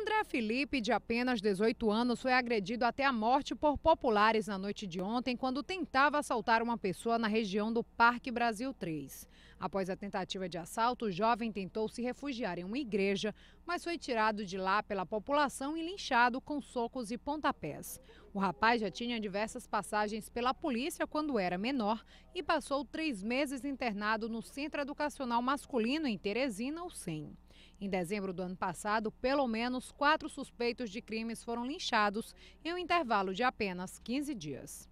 André Felipe, de apenas 18 anos, foi agredido até a morte por populares na noite de ontem, quando tentava assaltar uma pessoa na região do Parque Brasil 3. Após a tentativa de assalto, o jovem tentou se refugiar em uma igreja, mas foi tirado de lá pela população e linchado com socos e pontapés. O rapaz já tinha diversas passagens pela polícia quando era menor e passou três meses internado no Centro Educacional Masculino em Teresina, o Cem. Em dezembro do ano passado, pelo menos quatro suspeitos de crimes foram linchados em um intervalo de apenas 15 dias.